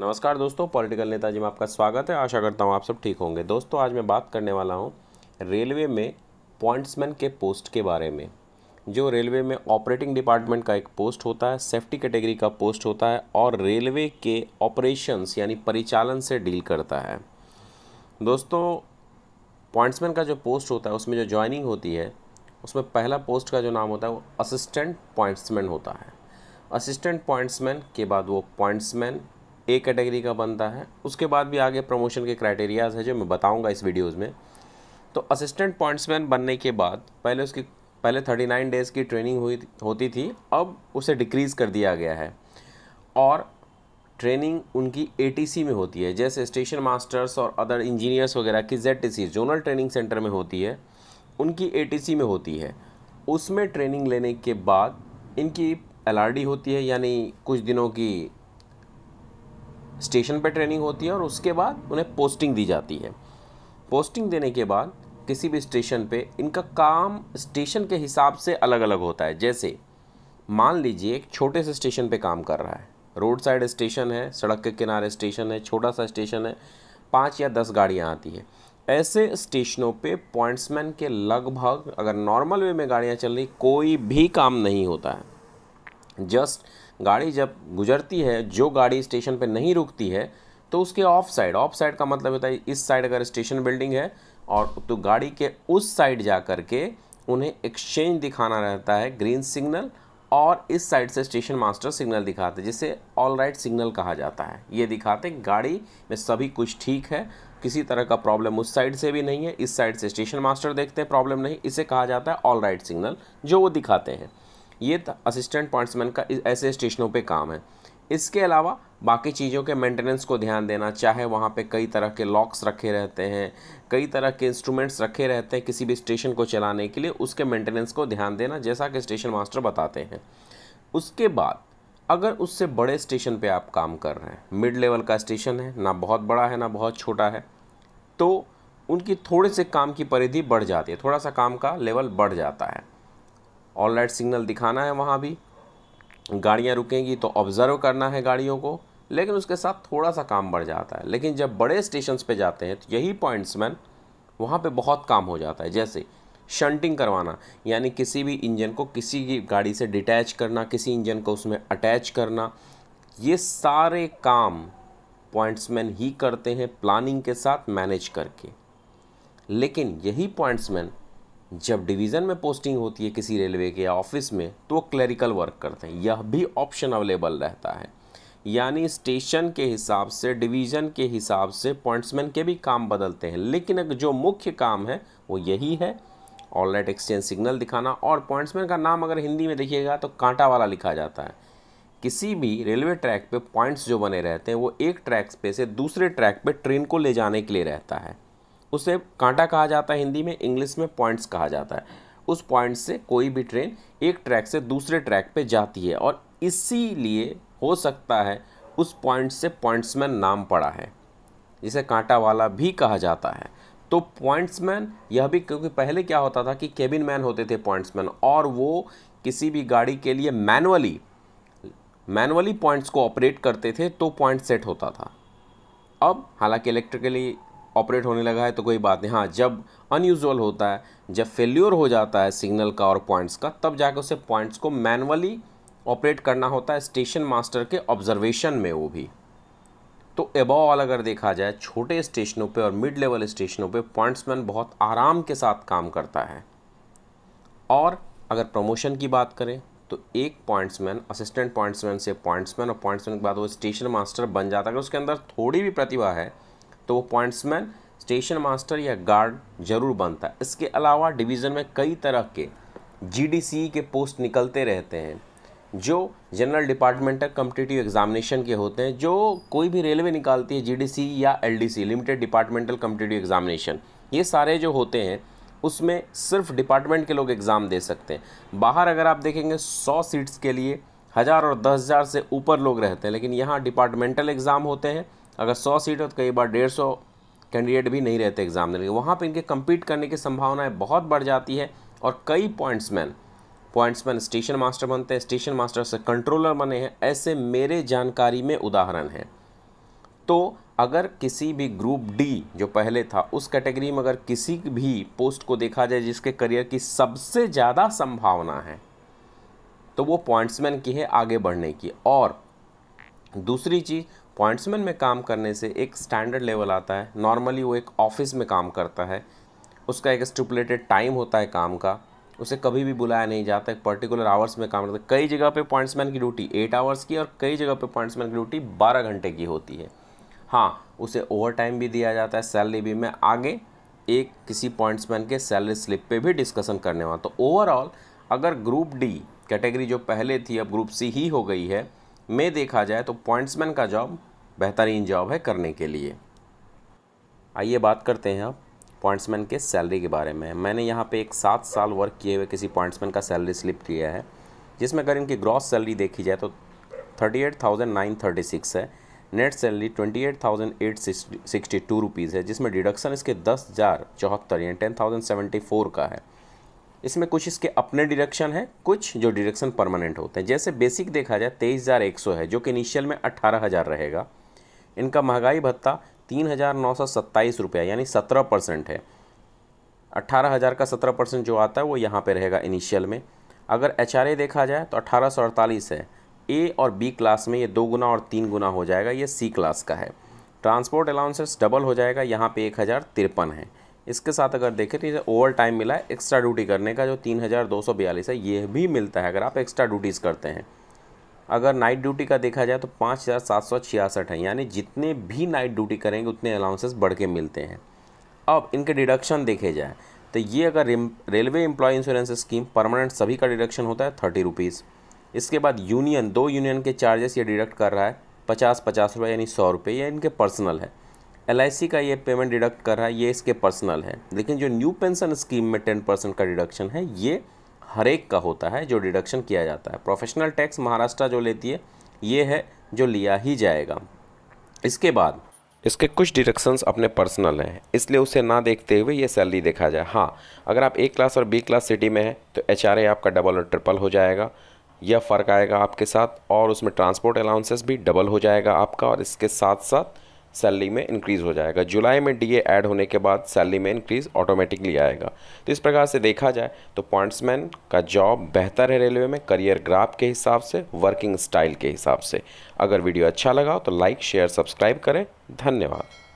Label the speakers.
Speaker 1: नमस्कार दोस्तों पॉलिटिकल नेता जी में आपका स्वागत है आशा करता हूँ आप सब ठीक होंगे दोस्तों आज मैं बात करने वाला हूँ रेलवे में पॉइंट्समैन के पोस्ट के बारे में जो रेलवे में ऑपरेटिंग डिपार्टमेंट का एक पोस्ट होता है सेफ्टी कैटेगरी का पोस्ट होता है और रेलवे के ऑपरेशंस यानी परिचालन से डील करता है दोस्तों पॉइंट्समैन का जो पोस्ट होता है उसमें जो ज्वाइनिंग होती है उसमें पहला पोस्ट का जो नाम होता है वो असिस्टेंट पॉइंट्समैन होता है असिस्टेंट पॉइंट्समैन के बाद वो पॉइंट्समैन ए कैटेगरी का बनता है उसके बाद भी आगे प्रमोशन के क्राइटेरियाज है जो मैं बताऊँगा इस वीडियोज़ में तो असिस्टेंट पॉइंट्समैन बनने के बाद पहले उसकी पहले 39 डेज़ की ट्रेनिंग हुई होती थी अब उसे डिक्रीज़ कर दिया गया है और ट्रेनिंग उनकी ए में होती है जैसे स्टेशन मास्टर्स और अदर इंजीनियर्स वगैरह की जेड जोनल ट्रेनिंग सेंटर में होती है उनकी ए में होती है उसमें ट्रेनिंग लेने के बाद इनकी एल होती है यानी कुछ दिनों की स्टेशन पर ट्रेनिंग होती है और उसके बाद उन्हें पोस्टिंग दी जाती है पोस्टिंग देने के बाद किसी भी स्टेशन पे इनका काम स्टेशन के हिसाब से अलग अलग होता है जैसे मान लीजिए एक छोटे से स्टेशन पे काम कर रहा है रोड साइड स्टेशन है सड़क के किनारे स्टेशन है छोटा सा स्टेशन है पाँच या दस गाड़ियाँ आती हैं ऐसे स्टेशनों पे पॉइंट्समैन के लगभग अगर नॉर्मल वे में गाड़ियाँ चल रही कोई भी काम नहीं होता है जस्ट गाड़ी जब गुजरती है जो गाड़ी स्टेशन पर नहीं रुकती है तो उसके ऑफ साइड ऑफ साइड का मतलब होता है इस साइड अगर स्टेशन बिल्डिंग है और तो गाड़ी के उस साइड जा कर के उन्हें एक्सचेंज दिखाना रहता है ग्रीन सिग्नल और इस साइड से स्टेशन मास्टर सिग्नल दिखाते जिसे ऑल राइट सिग्नल कहा जाता है ये दिखाते गाड़ी में सभी कुछ ठीक है किसी तरह का प्रॉब्लम उस साइड से भी नहीं है इस साइड से स्टेशन मास्टर देखते हैं प्रॉब्लम नहीं इसे कहा जाता है ऑल राइट सिग्नल जो वो दिखाते हैं ये असिस्टेंट पॉइंट्समैन का ऐसे स्टेशनों पे काम है इसके अलावा बाकी चीज़ों के मेंटेनेंस को ध्यान देना चाहे वहाँ पे कई तरह के लॉक्स रखे रहते हैं कई तरह के इंस्ट्रूमेंट्स रखे रहते हैं किसी भी स्टेशन को चलाने के लिए उसके मेंटेनेंस को ध्यान देना जैसा कि स्टेशन मास्टर बताते हैं उसके बाद अगर उससे बड़े स्टेशन पे आप काम कर रहे हैं मिड लेवल का स्टेशन है ना बहुत बड़ा है ना बहुत छोटा है तो उनकी थोड़े से काम की परिधि बढ़ जाती है थोड़ा सा काम का लेवल बढ़ जाता है ऑल लाइट सिग्नल दिखाना है वहाँ भी गाड़ियाँ रुकेंगी तो ऑब्ज़र्व करना है गाड़ियों को लेकिन उसके साथ थोड़ा सा काम बढ़ जाता है लेकिन जब बड़े स्टेशन पर जाते हैं तो यही पॉइंट्समैन वहाँ पर बहुत काम हो जाता है जैसे शंटिंग करवाना यानी किसी भी इंजन को किसी की गाड़ी से डिटैच करना किसी इंजन को उसमें अटैच करना ये सारे काम पॉइंट्समैन ही करते हैं प्लानिंग के साथ मैनेज करके लेकिन यही पॉइंट्समैन जब डिवीज़न में पोस्टिंग होती है किसी रेलवे के ऑफिस में तो वो क्लरिकल वर्क करते हैं यह भी ऑप्शन अवेलेबल रहता है यानी स्टेशन के हिसाब से डिवीज़न के हिसाब से पॉइंट्समैन के भी काम बदलते हैं लेकिन जो मुख्य काम है वो यही है ऑल राइट एक्सचेंज सिग्नल दिखाना और पॉइंट्समैन का नाम अगर हिंदी में देखिएगा तो कांटा वाला लिखा जाता है किसी भी रेलवे ट्रैक पे पॉइंट्स जो बने रहते हैं वो एक ट्रैक पे से दूसरे ट्रैक पे ट्रेन को ले जाने के लिए रहता है उसे कांटा कहा जाता है हिंदी में इंग्लिश में पॉइंट्स कहा जाता है उस पॉइंट से कोई भी ट्रेन एक ट्रैक से दूसरे ट्रैक पे जाती है और इसीलिए हो सकता है उस पॉइंट से पॉइंट्समैन नाम पड़ा है जिसे कांटा वाला भी कहा जाता है तो पॉइंट्समैन यह भी क्योंकि पहले क्या होता था कि केबिन मैन होते थे पॉइंट्समैन और वो किसी भी गाड़ी के लिए मैनुअली मैनुअली पॉइंट्स को ऑपरेट करते थे तो पॉइंट सेट होता था अब हालांकि इलेक्ट्रिकली ऑपरेट होने लगा है तो कोई बात नहीं हाँ जब अनयूजल होता है जब फेल्योर हो जाता है सिग्नल का और पॉइंट्स का तब जाके उसे पॉइंट्स को मैनुअली ऑपरेट करना होता है स्टेशन मास्टर के ऑब्जर्वेशन में वो भी तो एबव ऑल अगर देखा जाए छोटे स्टेशनों पे और मिड लेवल स्टेशनों पे पॉइंट्समैन बहुत आराम के साथ काम करता है और अगर प्रमोशन की बात करें तो एक पॉइंट्समैन असिस्टेंट पॉइंट्समैन से पॉइंट्समैन और पॉइंट्समैन के बाद वो स्टेशन मास्टर बन जाता है अगर उसके अंदर थोड़ी भी प्रतिभा है तो वो पॉइंट्समैन स्टेशन मास्टर या गार्ड जरूर बनता है इसके अलावा डिवीज़न में कई तरह के जी e के पोस्ट निकलते रहते हैं जो जनरल डिपार्टमेंट तक कम्पिटेटिव एग्जामिनेशन के होते हैं जो कोई भी रेलवे निकालती है जीडीसी e या LDC e, limited departmental competitive examination ये सारे जो होते हैं उसमें सिर्फ डिपार्टमेंट के लोग एग्ज़ाम दे सकते हैं बाहर अगर आप देखेंगे सौ सीट्स के लिए हज़ार और दस हज़ार से ऊपर लोग रहते हैं लेकिन यहाँ डिपार्टमेंटल एग्ज़ाम होते हैं अगर सौ सीट हो तो कई बार डेढ़ सौ कैंडिडेट भी नहीं रहते एग्ज़ाम देने के वहाँ पर इनके कम्पीट करने की संभावनाएँ बहुत बढ़ जाती है और कई पॉइंट्समैन पॉइंट्समैन स्टेशन मास्टर बनते हैं स्टेशन मास्टर से कंट्रोलर बने हैं ऐसे मेरे जानकारी में उदाहरण हैं तो अगर किसी भी ग्रुप डी जो पहले था उस कैटेगरी में अगर किसी भी पोस्ट को देखा जाए जिसके करियर की सबसे ज़्यादा संभावना है तो वो पॉइंट्समैन की है आगे बढ़ने की और दूसरी चीज़ पॉइंट्समैन में काम करने से एक स्टैंडर्ड लेवल आता है नॉर्मली वो एक ऑफिस में काम करता है उसका एक स्टिपुलेटेड टाइम होता है काम का उसे कभी भी बुलाया नहीं जाता एक पर्टिकुलर आवर्स में काम करता है कई जगह पे पॉइंट्समैन की ड्यूटी एट आवर्स की और कई जगह पे पॉइंट्समैन की ड्यूटी बारह घंटे की होती है हाँ उसे ओवर टाइम भी दिया जाता है सैलरी भी मैं आगे एक किसी पॉइंट्समैन के सैलरी स्लिप पे भी डिस्कशन करने वाला तो ओवरऑल अगर ग्रुप डी कैटेगरी जो पहले थी अब ग्रुप सी ही हो गई है में देखा जाए तो पॉइंट्समैन का जॉब बेहतरीन जॉब है करने के लिए आइए बात करते हैं अब पॉइंट्समैन के सैलरी के बारे में मैंने यहाँ पे एक सात साल वर्क किए हुए किसी पॉइंट्समैन का सैलरी स्लिप किया है जिसमें अगर इनकी ग्रॉस सैलरी देखी जाए तो thirty eight thousand nine thirty six है net salary twenty eight thousand eight sixty two rupees है जिसमें डिडक्शन इसके दस हज़ार चौहत्तर यानी टेन थाउजेंड सेवेंटी फोर का है इसमें कुछ इसके अपने डिडक्शन हैं कुछ जो डिडक्शन परमानेंट होते हैं जैसे बेसिक देखा जाए तेईस हज़ार एक सौ है जो कि इनिशियल में अट्ठारह हज़ार रहेगा इनका महंगाई भत्ता तीन हज़ार नौ सौ सत्ताईस रुपया यानी सत्रह परसेंट है अट्ठारह हज़ार का सत्रह परसेंट जो आता है वो यहाँ पे रहेगा इनिशियल में अगर एच देखा जाए तो अट्ठारह सौ अड़तालीस है ए और बी क्लास में ये दो गुना और तीन गुना हो जाएगा ये सी क्लास का है ट्रांसपोर्ट अलाउंसेस डबल हो जाएगा यहाँ पे एक हज़ार तिरपन है इसके साथ अगर देखें तो ओवर टाइम मिला है एक्स्ट्रा ड्यूटी करने का जो तीन हज़ार दो सौ बयालीस है ये भी मिलता है अगर आप एक्स्ट्रा ड्यूटीज़ करते हैं अगर नाइट ड्यूटी का देखा जाए तो पाँच हज़ार सात सौ छियासठ है यानी जितने भी नाइट ड्यूटी करेंगे उतने अलाउंसेस बढ़ के मिलते हैं अब इनके डिडक्शन देखे जाए तो ये अगर railway employ insurance scheme permanent सभी का डिडक्शन होता है थर्टी रुपीज़ इसके बाद यूनियन दो यूनियन के चार्जेस ये डिडक्ट कर रहा है पचास पचास रुपये यानी सौ रुपये ये इनके पर्सनल है एल का ये पेमेंट डिडक्ट कर रहा है ये इसके पर्सनल है लेकिन जो न्यू पेंशन स्कीम में टेन परसेंट का डिडक्शन है ये हर एक का होता है जो डिडक्शन किया जाता है प्रोफेशनल टैक्स महाराष्ट्र जो लेती है ये है जो लिया ही जाएगा इसके बाद इसके कुछ डिडक्शंस अपने पर्सनल हैं इसलिए उसे ना देखते हुए ये सैलरी देखा जाए हाँ अगर आप ए क्लास और बी क्लास सिटी में हैं तो एच आपका डबल और ट्रिपल हो जाएगा यह फ़र्क आएगा आपके साथ और उसमें ट्रांसपोर्ट अलाउंसेस भी डबल हो जाएगा आपका और इसके साथ साथ सैलरी में इंक्रीज़ हो जाएगा जुलाई में डीए ऐड होने के बाद सैलरी में इंक्रीज़ ऑटोमेटिकली आएगा तो इस प्रकार से देखा जाए तो पॉइंट्समैन का जॉब बेहतर है रेलवे में करियर ग्राफ के हिसाब से वर्किंग स्टाइल के हिसाब से अगर वीडियो अच्छा लगा तो लाइक शेयर सब्सक्राइब करें धन्यवाद